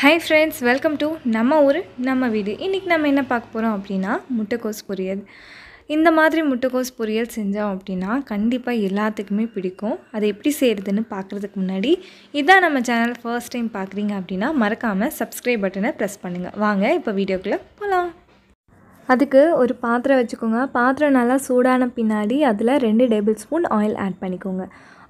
hi friends welcome to நம்ம ஊர் நம்ம வீடு இன்றைக்கி நம்ம என்ன பார்க்க போகிறோம் அப்படின்னா முட்டைக்கோஸ் பொரியல் இந்த மாதிரி முட்டைக்கோஸ் பொரியல் செஞ்சோம் அப்படின்னா கண்டிப்பாக எல்லாத்துக்குமே பிடிக்கும் அதை எப்படி செய்கிறதுன்னு பார்க்குறதுக்கு முன்னாடி இதான் நம்ம சேனல் ஃபர்ஸ்ட் டைம் பார்க்குறீங்க அப்படின்னா மறக்காமல் சப்ஸ்கிரைப் பட்டனை ப்ரெஸ் பண்ணுங்கள் வாங்க இப்போ வீடியோக்குள்ளே போகலாம் அதுக்கு ஒரு பாத்திரம் வச்சுக்கோங்க பாத்திரம் நல்லா சூடான பின்னாடி அதில் ரெண்டு டேபிள் ஸ்பூன் ஆயில் ஆட் பண்ணிக்கோங்க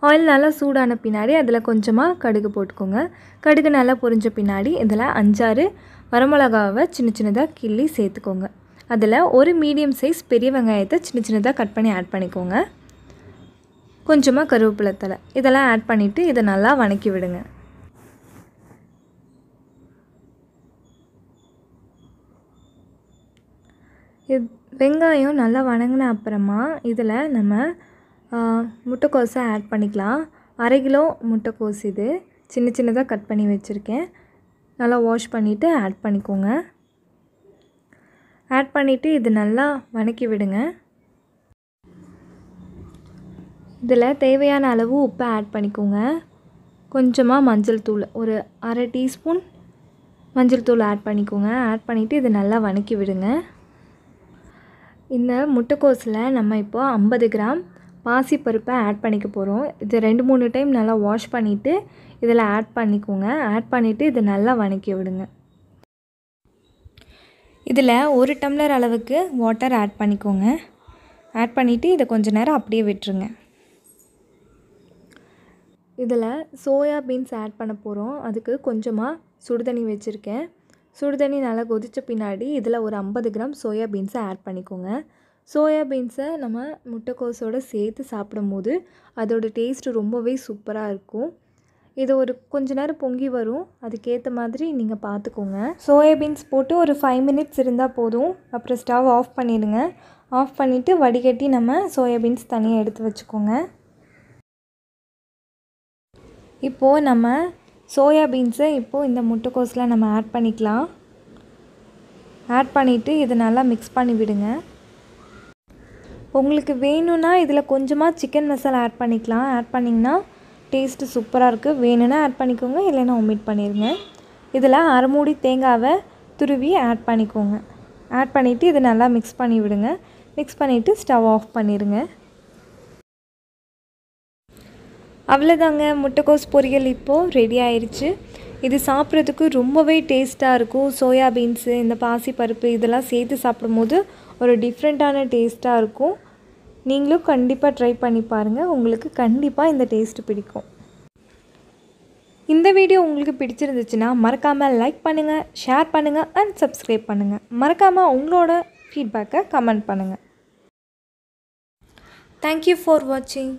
ஆயில் நல்லா சூடான பின்னாடி அதில் கொஞ்சமாக கடுகு போட்டுக்கோங்க கடுகு நல்லா பொரிஞ்ச பின்னாடி இதில் அஞ்சாறு வரமிளகாவை சின்ன சின்னதாக கிள்ளி சேர்த்துக்கோங்க அதில் ஒரு மீடியம் சைஸ் பெரிய வெங்காயத்தை சின்ன சின்னதாக கட் பண்ணி ஆட் பண்ணிக்கோங்க கொஞ்சமாக கருவேப்பிலை தலை இதெல்லாம் ஆட் பண்ணிவிட்டு இதை நல்லா வணக்கி விடுங்க இது வெங்காயம் நல்லா வணங்கின அப்புறமா இதில் நம்ம முட்டைக்கோஸை ஆட் பண்ணிக்கலாம் அரை கிலோ முட்டைக்கோஸ் இது சின்ன சின்னதாக கட் பண்ணி வச்சுருக்கேன் நல்லா வாஷ் பண்ணிவிட்டு ஆட் பண்ணிக்கோங்க ஆட் பண்ணிவிட்டு இது நல்லா வணக்கி விடுங்க இதில் தேவையான அளவு உப்பை ஆட் பண்ணிக்கோங்க கொஞ்சமாக மஞ்சள் தூள் ஒரு அரை டீஸ்பூன் மஞ்சள் தூள் ஆட் பண்ணிக்கோங்க ஆட் பண்ணிவிட்டு இது நல்லா வணக்கி விடுங்க இந்த முட்டைக்கோஸில் நம்ம இப்போது ஐம்பது கிராம் பாசிப்பருப்பை ஆட் பண்ணிக்க போகிறோம் இது ரெண்டு மூணு டைம் நல்லா வாஷ் பண்ணிவிட்டு இதில் ஆட் பண்ணிக்கோங்க ஆட் பண்ணிவிட்டு இதை நல்லா வணக்கி விடுங்க இதில் ஒரு டம்ளர் அளவுக்கு வாட்டர் ஆட் பண்ணிக்கோங்க ஆட் பண்ணிவிட்டு இதை கொஞ்சம் நேரம் அப்படியே விட்டுருங்க இதில் சோயா பீன்ஸ் ஆட் பண்ண போகிறோம் அதுக்கு கொஞ்சமாக சுடுதண்ணி வச்சுருக்கேன் சுடுதண்ணி நல்லா கொதித்த பின்னாடி இதில் ஒரு ஐம்பது கிராம் சோயா பீன்ஸை ஆட் பண்ணிக்கோங்க சோயா பீன்ஸை நம்ம முட்டைக்கோஸோடு சேர்த்து சாப்பிடும் போது அதோடய டேஸ்ட்டு ரொம்பவே சூப்பராக இருக்கும் இது ஒரு கொஞ்ச நேரம் பொங்கி வரும் அதுக்கேற்ற மாதிரி நீங்கள் பார்த்துக்கோங்க சோயாபீன்ஸ் போட்டு ஒரு ஃபைவ் மினிட்ஸ் இருந்தால் போதும் அப்புறம் ஸ்டவ் ஆஃப் பண்ணிடுங்க ஆஃப் பண்ணிவிட்டு வடிகட்டி நம்ம சோயாபீன்ஸ் தனியாக எடுத்து வச்சுக்கோங்க இப்போது நம்ம சோயா பீன்ஸை இப்போது இந்த முட்டைக்கோஸில் நம்ம ஆட் பண்ணிக்கலாம் ஆட் பண்ணிவிட்டு இதை நல்லா மிக்ஸ் பண்ணி விடுங்க உங்களுக்கு வேணும்னா இதில் கொஞ்சமாக சிக்கன் மசாலா ஆட் பண்ணிக்கலாம் ஆட் பண்ணிங்கன்னா டேஸ்ட்டு சூப்பராக இருக்குது வேணும்னா ஆட் பண்ணிக்கோங்க இல்லைன்னா ஒமிட் பண்ணிடுங்க இதில் அரைமூடி தேங்காவை துருவி ஆட் பண்ணிக்கோங்க ஆட் பண்ணிவிட்டு இதை நல்லா மிக்ஸ் பண்ணி விடுங்க மிக்ஸ் பண்ணிவிட்டு ஸ்டவ் ஆஃப் பண்ணிடுங்க அவ்வளோதாங்க முட்டைக்கோஸ் பொரியல் இப்போது ரெடி ஆயிடுச்சு இது சாப்பிட்றதுக்கு ரொம்பவே டேஸ்ட்டாக இருக்கும் சோயா பீன்ஸு இந்த பாசிப்பருப்பு இதெல்லாம் சேர்த்து சாப்பிடும்போது ஒரு டிஃப்ரெண்ட்டான டேஸ்ட்டாக இருக்கும் நீங்களும் கண்டிப்பாக ட்ரை பண்ணி பாருங்கள் உங்களுக்கு கண்டிப்பாக இந்த டேஸ்ட்டு பிடிக்கும் இந்த வீடியோ உங்களுக்கு பிடிச்சிருந்துச்சுன்னா மறக்காமல் லைக் பண்ணுங்கள் ஷேர் பண்ணுங்கள் அண்ட் சப்ஸ்கிரைப் பண்ணுங்கள் மறக்காமல் உங்களோட ஃபீட்பேக்கை கமெண்ட் பண்ணுங்கள் தேங்க்யூ ஃபார் வாட்சிங்